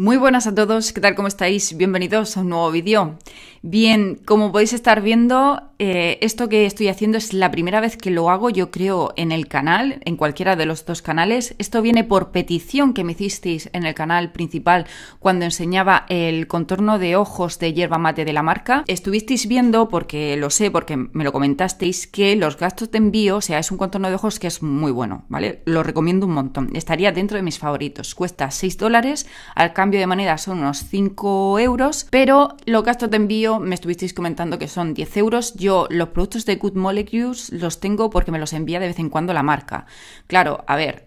Muy buenas a todos, ¿qué tal? ¿Cómo estáis? Bienvenidos a un nuevo vídeo. Bien, como podéis estar viendo, eh, esto que estoy haciendo es la primera vez que lo hago, yo creo, en el canal, en cualquiera de los dos canales. Esto viene por petición que me hicisteis en el canal principal cuando enseñaba el contorno de ojos de hierba mate de la marca. Estuvisteis viendo, porque lo sé, porque me lo comentasteis, que los gastos de envío, o sea, es un contorno de ojos que es muy bueno, ¿vale? Lo recomiendo un montón. Estaría dentro de mis favoritos. Cuesta 6 dólares, al cambio de moneda son unos 5 euros, pero los gastos de envío me estuvisteis comentando que son 10 euros. Yo los productos de Good Molecules los tengo porque me los envía de vez en cuando la marca. Claro, a ver,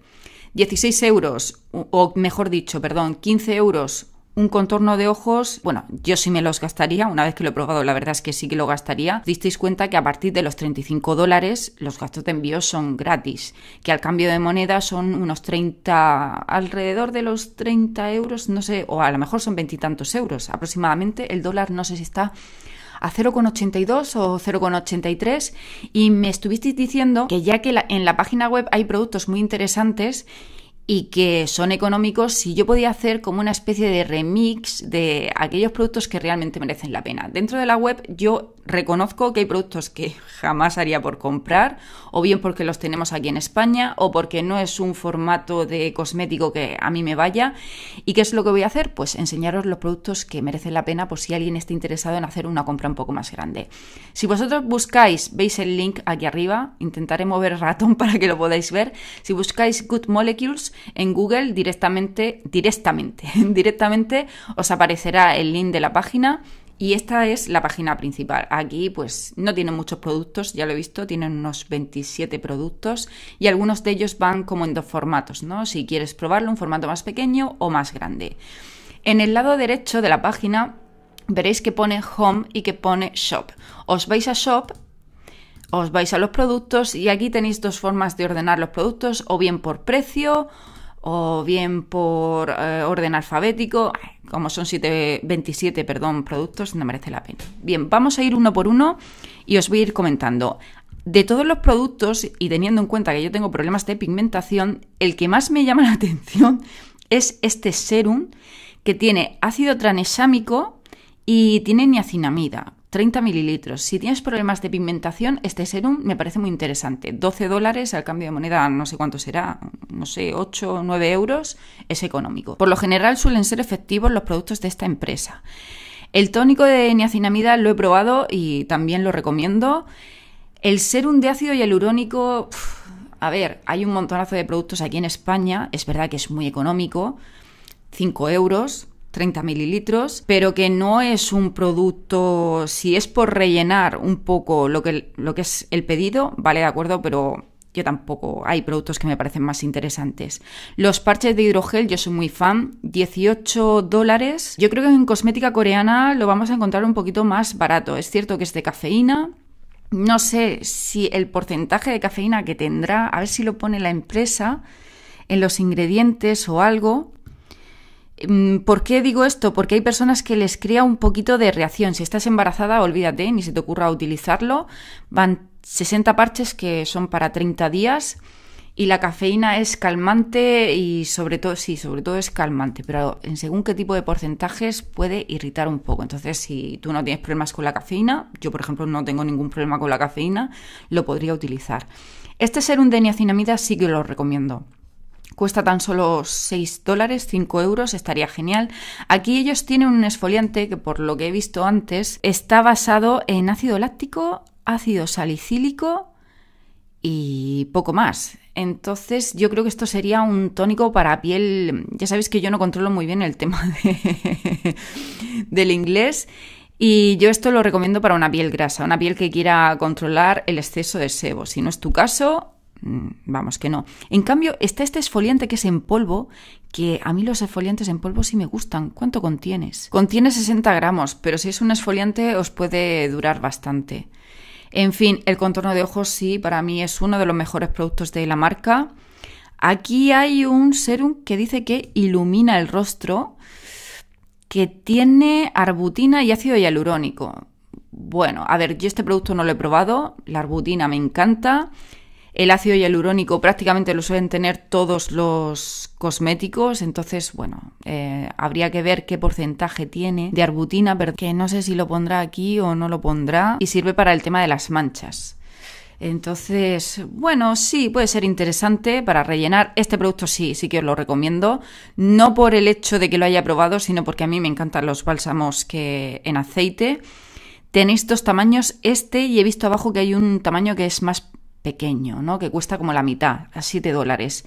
16 euros, o mejor dicho, perdón, 15 euros un contorno de ojos, bueno, yo sí me los gastaría, una vez que lo he probado, la verdad es que sí que lo gastaría. Disteis cuenta que a partir de los 35 dólares los gastos de envío son gratis, que al cambio de moneda son unos 30, alrededor de los 30 euros, no sé, o a lo mejor son veintitantos euros aproximadamente. El dólar no sé si está a 0,82 o 0,83 y me estuvisteis diciendo que ya que en la página web hay productos muy interesantes y que son económicos si yo podía hacer como una especie de remix de aquellos productos que realmente merecen la pena. Dentro de la web yo reconozco que hay productos que jamás haría por comprar, o bien porque los tenemos aquí en España, o porque no es un formato de cosmético que a mí me vaya. ¿Y qué es lo que voy a hacer? Pues enseñaros los productos que merecen la pena por si alguien está interesado en hacer una compra un poco más grande. Si vosotros buscáis, veis el link aquí arriba, intentaré mover el ratón para que lo podáis ver, si buscáis Good Molecules, en Google directamente, directamente, directamente os aparecerá el link de la página. Y esta es la página principal. Aquí pues no tienen muchos productos, ya lo he visto, tienen unos 27 productos y algunos de ellos van como en dos formatos, ¿no? Si quieres probarlo, un formato más pequeño o más grande. En el lado derecho de la página veréis que pone Home y que pone Shop. Os vais a Shop os vais a los productos y aquí tenéis dos formas de ordenar los productos, o bien por precio, o bien por eh, orden alfabético, como son 27 perdón, productos, no merece la pena. Bien, vamos a ir uno por uno y os voy a ir comentando. De todos los productos, y teniendo en cuenta que yo tengo problemas de pigmentación, el que más me llama la atención es este serum que tiene ácido tranexámico y tiene niacinamida. 30 mililitros. Si tienes problemas de pigmentación, este serum me parece muy interesante. 12 dólares al cambio de moneda, no sé cuánto será, no sé, 8 o 9 euros, es económico. Por lo general suelen ser efectivos los productos de esta empresa. El tónico de niacinamida lo he probado y también lo recomiendo. El serum de ácido hialurónico, a ver, hay un montonazo de productos aquí en España, es verdad que es muy económico, 5 euros, 30 mililitros, pero que no es un producto, si es por rellenar un poco lo que, lo que es el pedido, vale, de acuerdo, pero yo tampoco, hay productos que me parecen más interesantes. Los parches de hidrogel, yo soy muy fan, 18 dólares. Yo creo que en cosmética coreana lo vamos a encontrar un poquito más barato. Es cierto que es de cafeína. No sé si el porcentaje de cafeína que tendrá, a ver si lo pone la empresa en los ingredientes o algo, Mm, ¿Por qué digo esto? Porque hay personas que les crea un poquito de reacción. Si estás embarazada, olvídate, ni se te ocurra utilizarlo. Van 60 parches que son para 30 días y la cafeína es calmante y sobre todo, sí, sobre todo es calmante, pero en según qué tipo de porcentajes puede irritar un poco. Entonces, si tú no tienes problemas con la cafeína, yo por ejemplo no tengo ningún problema con la cafeína, lo podría utilizar. Este ser un niacinamida sí que lo recomiendo. Cuesta tan solo 6 dólares, 5 euros, estaría genial. Aquí ellos tienen un esfoliante que por lo que he visto antes está basado en ácido láctico, ácido salicílico y poco más. Entonces yo creo que esto sería un tónico para piel. Ya sabéis que yo no controlo muy bien el tema del inglés. Y yo esto lo recomiendo para una piel grasa, una piel que quiera controlar el exceso de sebo. Si no es tu caso, Mm, vamos, que no. En cambio, está este esfoliante que es en polvo, que a mí los esfoliantes en polvo sí me gustan. ¿Cuánto contienes? Contiene 60 gramos, pero si es un esfoliante os puede durar bastante. En fin, el contorno de ojos sí, para mí es uno de los mejores productos de la marca. Aquí hay un serum que dice que ilumina el rostro, que tiene arbutina y ácido hialurónico. Bueno, a ver, yo este producto no lo he probado, la arbutina me encanta el ácido hialurónico prácticamente lo suelen tener todos los cosméticos, entonces, bueno, eh, habría que ver qué porcentaje tiene de arbutina, pero que no sé si lo pondrá aquí o no lo pondrá, y sirve para el tema de las manchas. Entonces, bueno, sí, puede ser interesante para rellenar. Este producto sí, sí que os lo recomiendo. No por el hecho de que lo haya probado, sino porque a mí me encantan los bálsamos que en aceite. Tenéis dos tamaños, este y he visto abajo que hay un tamaño que es más pequeño, ¿no? que cuesta como la mitad, a 7 dólares.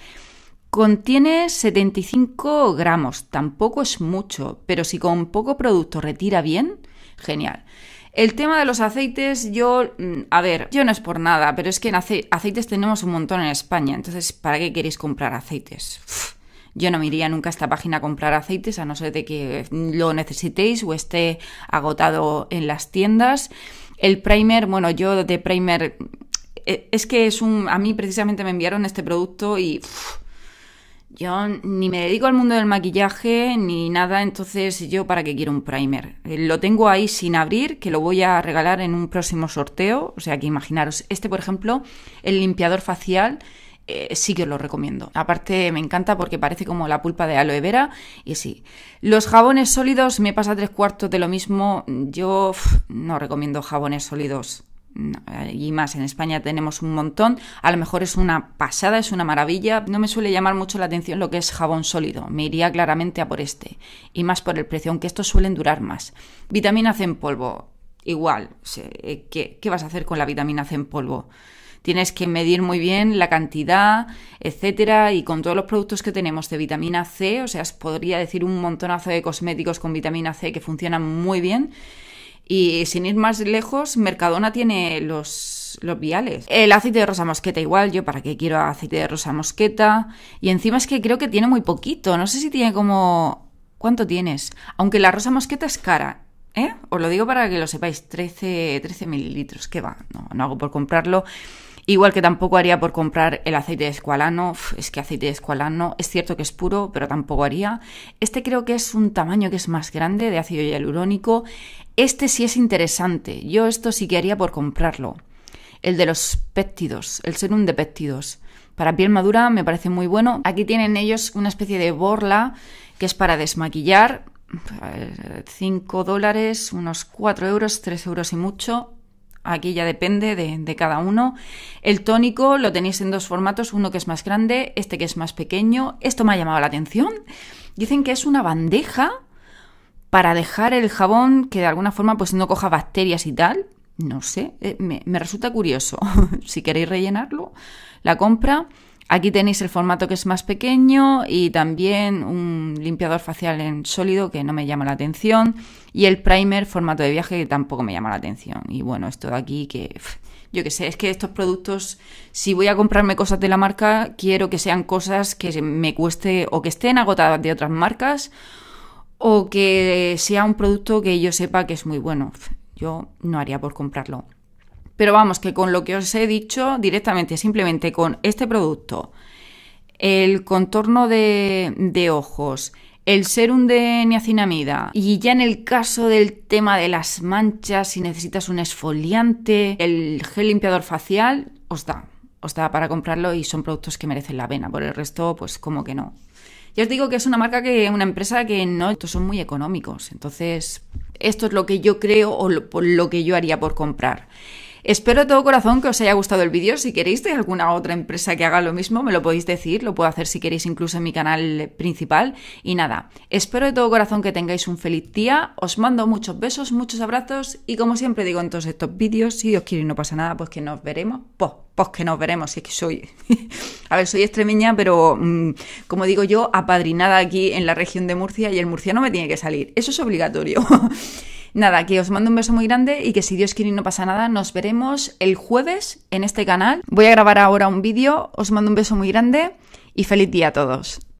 Contiene 75 gramos, tampoco es mucho, pero si con poco producto retira bien, genial. El tema de los aceites, yo, mm, a ver, yo no es por nada, pero es que en aceites tenemos un montón en España, entonces, ¿para qué queréis comprar aceites? yo no me iría nunca a esta página a comprar aceites, a no ser de que lo necesitéis o esté agotado en las tiendas. El primer, bueno, yo de primer eh, es que es un... A mí precisamente me enviaron este producto y... yo ni me dedico al mundo del maquillaje ni nada, entonces yo para qué quiero un primer. Eh, lo tengo ahí sin abrir, que lo voy a regalar en un próximo sorteo. O sea que imaginaros, este por ejemplo, el limpiador facial, eh, sí que os lo recomiendo. Aparte me encanta porque parece como la pulpa de aloe vera y sí. Los jabones sólidos me pasa tres cuartos de lo mismo. Yo no recomiendo jabones sólidos y más en España tenemos un montón, a lo mejor es una pasada, es una maravilla, no me suele llamar mucho la atención lo que es jabón sólido, me iría claramente a por este, y más por el precio, aunque estos suelen durar más. Vitamina C en polvo, igual, eh, ¿qué, qué vas a hacer con la vitamina C en polvo? Tienes que medir muy bien la cantidad, etcétera, y con todos los productos que tenemos de vitamina C, o sea, podría decir un montonazo de cosméticos con vitamina C que funcionan muy bien, y sin ir más lejos, Mercadona tiene los, los viales. El aceite de rosa mosqueta igual, yo para qué quiero aceite de rosa mosqueta. Y encima es que creo que tiene muy poquito, no sé si tiene como... ¿Cuánto tienes? Aunque la rosa mosqueta es cara. ¿Eh? Os lo digo para que lo sepáis, 13, mililitros, ¿qué va? No, no hago por comprarlo. Igual que tampoco haría por comprar el aceite de escualano, es que aceite de escualano es cierto que es puro, pero tampoco haría. Este creo que es un tamaño que es más grande de ácido hialurónico. Este sí es interesante, yo esto sí que haría por comprarlo. El de los péptidos, el serum de péptidos. Para piel madura me parece muy bueno. Aquí tienen ellos una especie de borla que es para desmaquillar. 5 pues, dólares, unos 4 euros, 3 euros y mucho aquí ya depende de, cada uno. El tónico lo tenéis en dos formatos, uno que es más grande, este que es más pequeño. Esto me ha llamado la atención. Dicen que es una bandeja para dejar el jabón que de alguna forma pues no coja bacterias y tal. No sé, eh, me resulta curioso. si queréis rellenarlo, la compra Aquí tenéis el formato que es más pequeño y también un limpiador facial en sólido que no me llama la atención y el primer formato de viaje que tampoco me llama la atención. Y bueno, esto de aquí que yo qué sé, es que estos productos, si voy a comprarme cosas de la marca, quiero que sean cosas que me cueste o que estén agotadas de otras marcas o que sea un producto que yo sepa que es muy bueno. Yo no haría por comprarlo. Pero vamos, que con lo que os he dicho directamente, simplemente con este producto, el contorno de, ojos, el serum de niacinamida y ya en el caso del tema de las manchas, si necesitas un esfoliante, el gel limpiador facial, os da, os da para comprarlo y son productos que merecen la pena, por el resto pues como que no. Ya os digo que es una marca que, una empresa que no, estos son muy económicos, entonces esto es lo que yo creo o lo que yo haría por comprar. Espero de todo corazón que os haya gustado el vídeo. Si queréis de alguna otra empresa que haga lo mismo, me lo podéis decir, lo puedo hacer si queréis incluso en mi canal principal. Y nada, espero de todo corazón que tengáis un feliz día, os mando muchos besos, muchos abrazos y como siempre digo en todos estos vídeos, si os quiere y no pasa nada, pues que nos veremos, pues, pues que nos veremos, si es que soy, a ver, soy extremeña, pero mm, como digo yo, apadrinada aquí en la región de Murcia y el murciano me tiene que salir, eso es obligatorio. Nada, que os mando un beso muy grande y que si Dios quiere y no pasa nada, nos veremos el jueves en este canal. Voy a grabar ahora un vídeo, os mando un beso muy grande y feliz día a todos.